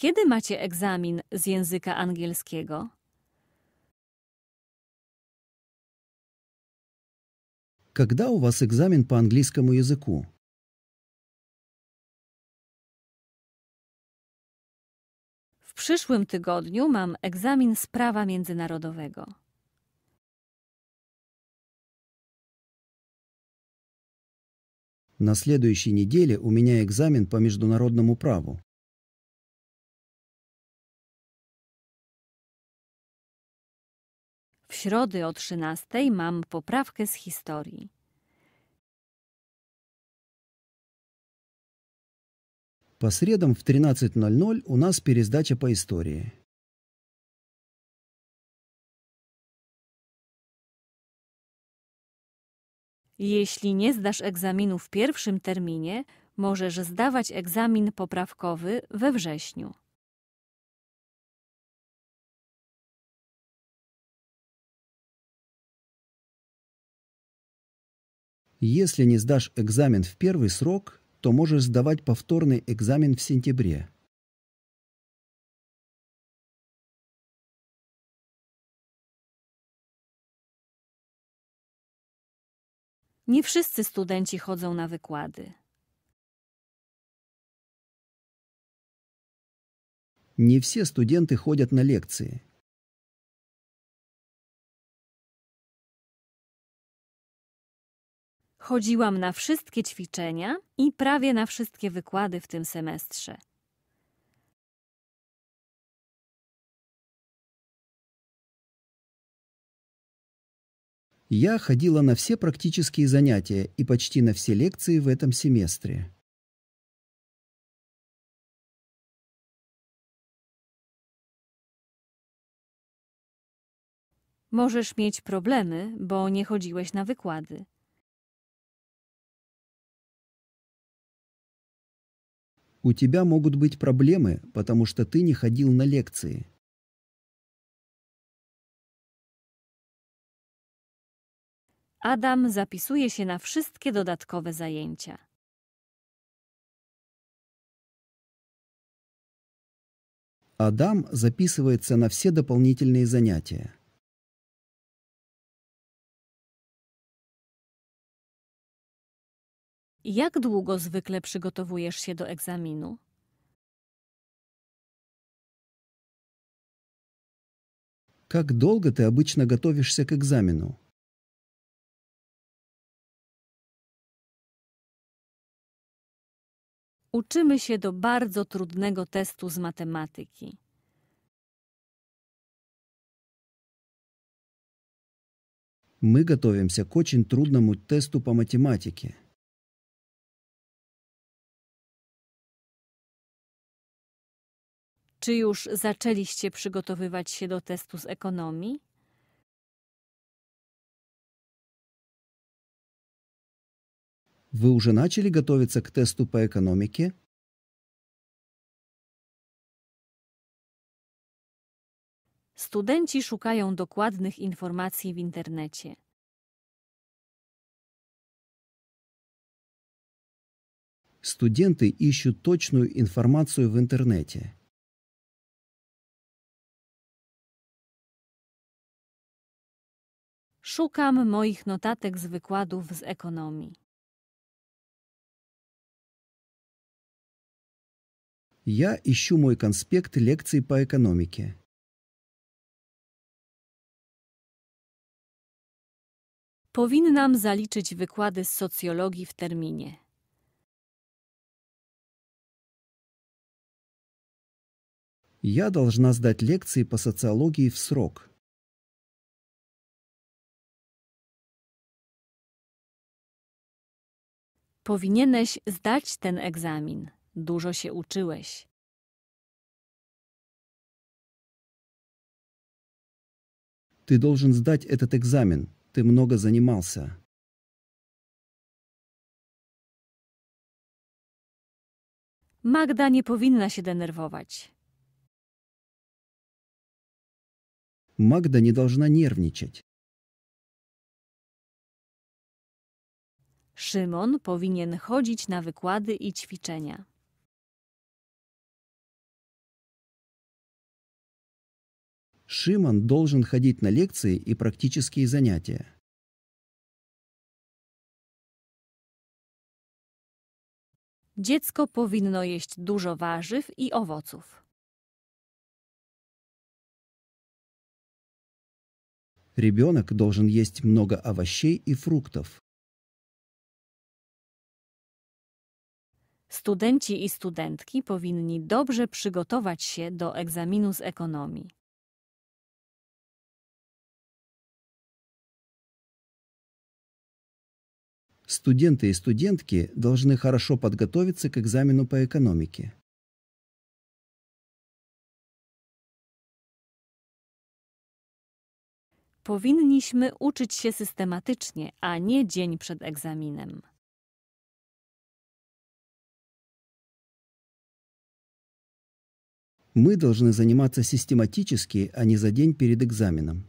Kiedy macie egzamin z języka angielskiego? Когда у вас экзамен по английскому языку? W przyszłym tygodniu mam egzamin z prawa międzynarodowego. На следующей неделе у меня экзамен по международному праву. W środę o 13 mam poprawkę z historii. По средам в 13.00 у нас пересдача по истории. Jeśli nie zdasz egzaminu w pierwszym terminie, możesz zdawać egzamin poprawkowy we wrześniu. Если не сдашь экзамен в первый срок, то можешь сдавать повторный экзамен в сентябре. Не все студенты ходят на выклады. Не все студенты ходят на лекции. Chodziłam na wszystkie ćwiczenia i prawie na wszystkie wykłady w tym semestrze. Ja chodziłam na wszystkie практические занятия и почти на все лекции в этом семестре. Możesz mieć problemy, bo nie chodziłeś na wykłady. У тебя могут быть проблемы, потому что ты не ходил на лекции. Adam zapisuje się na wszystkie dodatkowe zajęcia. Адам записывается на все дополнительные занятия. Jak długo zwykle przygotowujesz się do egzaminu? długo ty ты обычно się do egzaminu? Uczymy się do bardzo trudnego testu z matematyki. My gotowimy się do очень трудному тесту по математике. Czy już zaczęliście przygotowywać się do testu z ekonomii? Вы уже начали готовиться к тесту по экономике? Studenci szukają dokładnych informacji w internecie. Студенты ищут точную информацию w internecie. Szukam moich notatek z wykładów z ekonomii. Ja ищу мой конспект lekcji po экономике. Powinnam zaliczyć wykłady z socjologii w terminie. Я должна сдать лекции по социологии в срок. Powinieneś zdać ten egzamin. Dużo się uczyłeś. Ty должен сдать этот экзамен. Ты много занимался. Magda nie powinna się denerwować. Magda nie должна нервничать. Szymon powinien chodzić na wykłady i ćwiczenia. Szymon должен chodzić na lekcje i praktyczne zajęcia. Dziecko powinno jeść dużo warzyw i owoców. Ребенок должен есть много овощей и фруктов. Studenci i studentki powinni dobrze przygotować się do egzaminu z ekonomii. Студенты и студентки должны хорошо подготовиться к экзамену по экономике. Powinniśmy uczyć się systematycznie, a nie dzień przed egzaminem. мы должны заниматься систематически, а не за день перед экзаменом.